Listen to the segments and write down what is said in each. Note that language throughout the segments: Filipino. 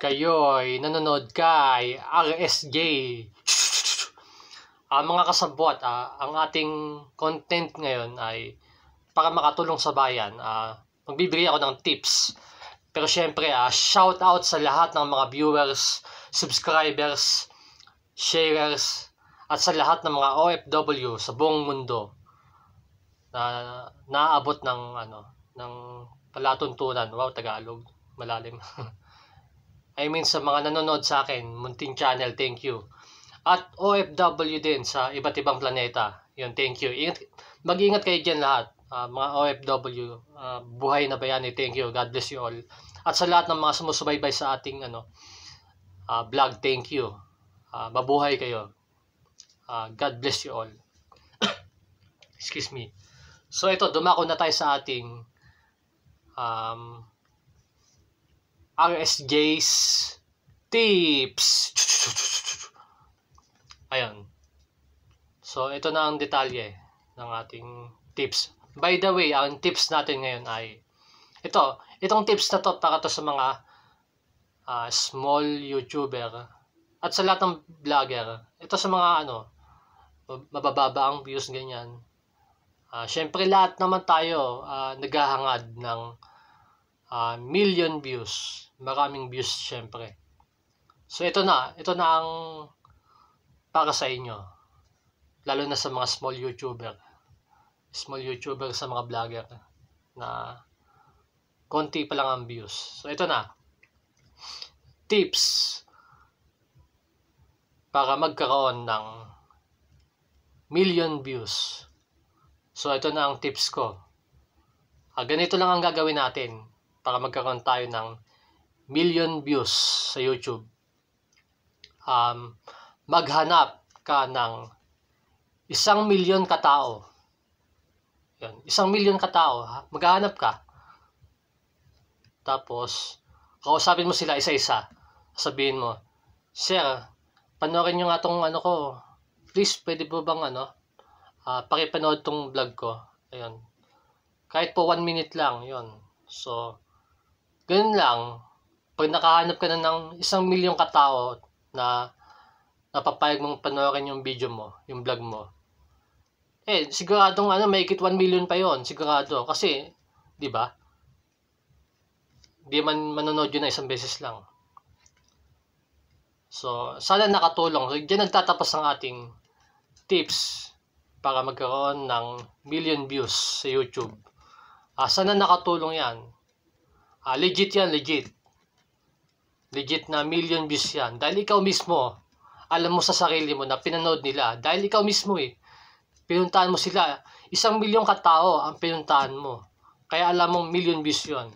kayo'y nanonood kay RSJ. Ang uh, ah, mga kasabwat, uh, ang ating content ngayon ay para makatulong sa bayan. Uh, magbibigay ako ng tips. Pero syempre, uh, shout out sa lahat ng mga viewers, subscribers, sharers, at sa lahat ng mga OFW sa buong mundo na naabot ng ano ng palatuntunan. Wow, Tagalog. Malalim. I mean sa mga nanonood sa akin, Munting Channel, thank you. At OFW din sa iba't ibang planeta. Yun, thank you. Ingat, mag-ingat kayo diyan lahat. Uh, mga OFW, uh, ah, buhay na bayani, eh, thank you. God bless you all. At sa lahat ng mga sumusubaybay sa ating ano, uh, vlog, thank you. Uh, mabuhay kayo. Uh, God bless you all. Excuse me. So ito, dumako na tayo sa ating um, RSJ's tips. Ayun. So, ito na ang detalye ng ating tips. By the way, ang tips natin ngayon ay ito, itong tips na to para to sa mga uh, small YouTuber at sa lahat ng vlogger. Ito sa mga ano, mabababa ang views ganyan. Uh, ah, Siyempre lahat naman tayo uh, naghahangad ng uh, million views. Maraming views syempre. So ito na, ito na ang para sa inyo. Lalo na sa mga small YouTuber. Small YouTuber sa mga vlogger na konti pa lang ang views. So ito na. Tips para magkaroon ng million views. So ito na ang tips ko. Ah, ganito lang ang gagawin natin para magkaroon tayo ng million views sa YouTube. Um, maghanap ka ng isang million katao. Yan, isang million katao. Ha? Maghanap ka. Tapos, kausapin mo sila isa-isa. Sabihin mo, Sir, panoorin nyo nga tong ano ko. Please, pwede po bang ano? Uh, pakipanood tong vlog ko. Ayun. Kahit po 1 minute lang. yon So, Ganun lang, pag nakahanap ka na ng isang milyong katao na napapayag mong panoorin yung video mo, yung vlog mo, eh, siguradong ano, may ikit 1 million pa yon sigurado. Kasi, di ba? Di man manonood yun na isang beses lang. So, sana nakatulong. So, dyan nagtatapos ang ating tips para magkaroon ng million views sa YouTube. Ah, sana nakatulong yan. Ah, legit yan, legit. Legit na million views yan. Dahil ikaw mismo, alam mo sa sarili mo na pinanood nila. Dahil ikaw mismo eh, Pinuntaan mo sila. Isang milyong katao ang pinuntaan mo. Kaya alam mong million views yun.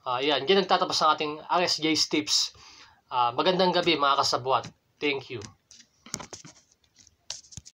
Uh, yan, yan nagtatapos ang ating RSJ tips. Ah, magandang gabi mga kasabwat. Thank you.